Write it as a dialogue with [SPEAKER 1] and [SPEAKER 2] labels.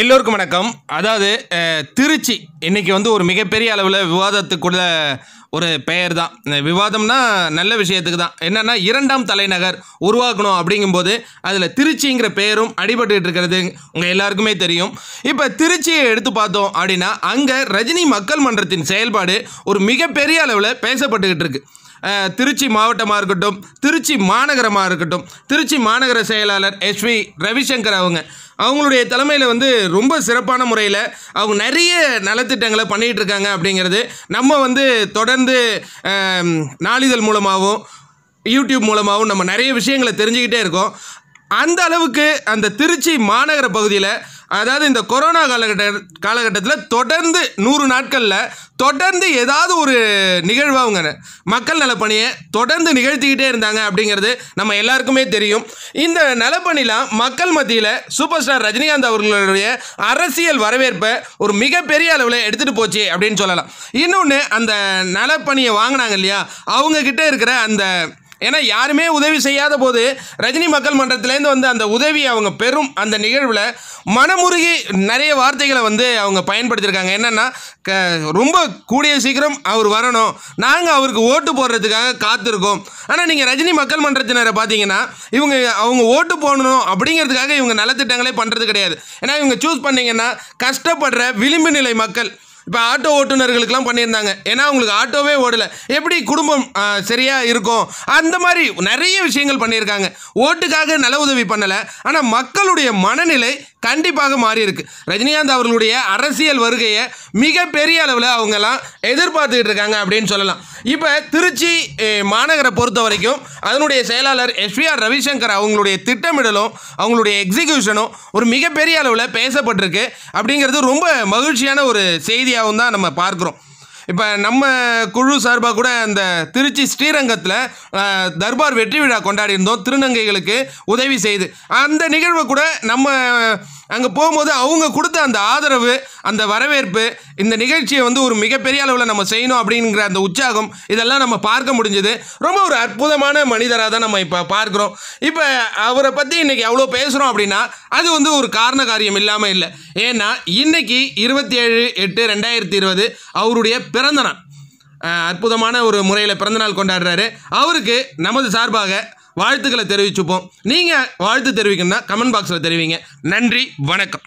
[SPEAKER 1] எல்லோருக்கும் வணக்கம் அதாவது திருச்சி இன்னைக்கு வந்து ஒரு மிகப்பெரிய அளவில் விவாதத்துக்குள்ள ஒரு பெயர் தான் விவாதம்னா நல்ல விஷயத்துக்கு தான் என்னென்னா இரண்டாம் தலைநகர் உருவாக்கணும் அப்படிங்கும்போது அதில் திருச்சிங்கிற பெயரும் அடிபட்டுக்கிட்டு இருக்கிறது உங்கள் எல்லாருக்குமே தெரியும் இப்போ திருச்சியை எடுத்து பார்த்தோம் அப்படின்னா அங்கே ரஜினி மக்கள் மன்றத்தின் செயல்பாடு ஒரு மிகப்பெரிய அளவில் பேசப்பட்டுக்கிட்டு இருக்குது திருச்சி மாவட்டமாக இருக்கட்டும் திருச்சி மாநகரமாக இருக்கட்டும் திருச்சி மாநகர செயலாளர் எஸ்வி ரவிசங்கர் அவங்க அவங்களுடைய தலைமையில் வந்து ரொம்ப சிறப்பான முறையில் அவங்க நிறைய நலத்திட்டங்களை பண்ணிகிட்டு இருக்காங்க அப்படிங்கிறது நம்ம வந்து தொடர்ந்து நாளிதழ் மூலமாகவும் யூடியூப் மூலமாகவும் நம்ம நிறைய விஷயங்களை தெரிஞ்சுக்கிட்டே இருக்கோம் அந்த அளவுக்கு அந்த திருச்சி மாநகர பகுதியில் அதாவது இந்த கொரோனா காலகட்ட காலகட்டத்தில் தொடர்ந்து நூறு நாட்களில் தொடர்ந்து ஏதாவது ஒரு நிகழ்வு அவங்க மக்கள் நலப்பணியை தொடர்ந்து நிகழ்த்திக்கிட்டே இருந்தாங்க அப்படிங்கிறது நம்ம எல்லாருக்குமே தெரியும் இந்த நலப்பணிலாம் மக்கள் மத்தியில் சூப்பர் ஸ்டார் ரஜினிகாந்த் அவர்களுடைய அரசியல் வரவேற்பை ஒரு மிகப்பெரிய அளவில் எடுத்துகிட்டு போச்சு அப்படின்னு சொல்லலாம் இன்னொன்று அந்த நலப்பணியை வாங்கினாங்க இல்லையா அவங்கக்கிட்ட இருக்கிற அந்த ஏன்னா யாருமே உதவி செய்யாத போது ரஜினி மக்கள் மன்றத்திலேருந்து வந்து அந்த உதவி அவங்க பெறும் அந்த நிகழ்வில் மனமுருகி நிறைய வார்த்தைகளை வந்து அவங்க பயன்படுத்தியிருக்காங்க என்னென்னா க ரொம்ப கூடிய சீக்கிரம் அவர் வரணும் நாங்கள் அவருக்கு ஓட்டு போடுறதுக்காக காத்திருக்கோம் ஆனால் நீங்கள் ரஜினி மக்கள் மன்றத்தினரை பார்த்தீங்கன்னா இவங்க அவங்க ஓட்டு போடணும் அப்படிங்கிறதுக்காக இவங்க நலத்திட்டங்களே பண்ணுறது கிடையாது ஏன்னா இவங்க சூஸ் பண்ணிங்கன்னா கஷ்டப்படுற விளிம்பு நிலை மக்கள் இப்போ ஆட்டோ ஓட்டுநர்களுக்கெல்லாம் பண்ணியிருந்தாங்க ஏன்னா அவங்களுக்கு ஆட்டோவே ஓடலை எப்படி குடும்பம் சரியாக இருக்கும் அந்த மாதிரி நிறைய விஷயங்கள் பண்ணியிருக்காங்க ஓட்டுக்காக நல உதவி பண்ணலை ஆனால் மக்களுடைய மனநிலை கண்டிப்பாக மாறியிருக்கு ரஜினிகாந்த் அவர்களுடைய அரசியல் வருகையை மிகப்பெரிய அளவில் அவங்கெல்லாம் எதிர்பார்த்துக்கிட்டு இருக்காங்க அப்படின்னு சொல்லலாம் இப்போ திருச்சி மாநகரை பொறுத்த வரைக்கும் அதனுடைய செயலாளர் எஸ்விஆர் ரவிசங்கர் அவங்களுடைய திட்டமிடலும் அவங்களுடைய எக்ஸிக்யூஷனும் ஒரு மிகப்பெரிய அளவில் பேசப்பட்டிருக்கு அப்படிங்கிறது ரொம்ப மகிழ்ச்சியான ஒரு செய்தியாகவும் தான் நம்ம பார்க்குறோம் இப்போ நம்ம குழு சார்பாக கூட அந்த திருச்சி ஸ்ரீரங்கத்தில் தர்பார் வெற்றி விழா கொண்டாடி இருந்தோம் திருநங்கைகளுக்கு உதவி செய்து அந்த நிகழ்வை கூட நம்ம அங்கே போகும்போது அவங்க கொடுத்த அந்த ஆதரவு அந்த வரவேற்பு இந்த நிகழ்ச்சியை வந்து ஒரு மிகப்பெரிய அளவில் நம்ம செய்யணும் அப்படிங்கிற அந்த உற்சாகம் இதெல்லாம் நம்ம பார்க்க முடிஞ்சது ரொம்ப ஒரு அற்புதமான மனிதராக தான் நம்ம இப்போ பார்க்குறோம் இப்போ அவரை பற்றி இன்றைக்கி எவ்வளோ பேசுகிறோம் அப்படின்னா அது வந்து ஒரு காரண காரியம் இல்லாமல் இல்லை ஏன்னா இன்றைக்கி இருபத்தி ஏழு எட்டு ரெண்டாயிரத்தி இருபது அவருடைய பிறந்தநாள் அற்புதமான ஒரு முறையில் பிறந்தநாள் கொண்டாடுறாரு அவருக்கு நமது சார்பாக வாழ்த்துக்களை தெரிவிச்சுப்போம் நீங்கள் வாழ்த்து தெரிவிக்கணும்னா கமெண்ட் பாக்ஸில் தெரிவிங்க நன்றி வணக்கம்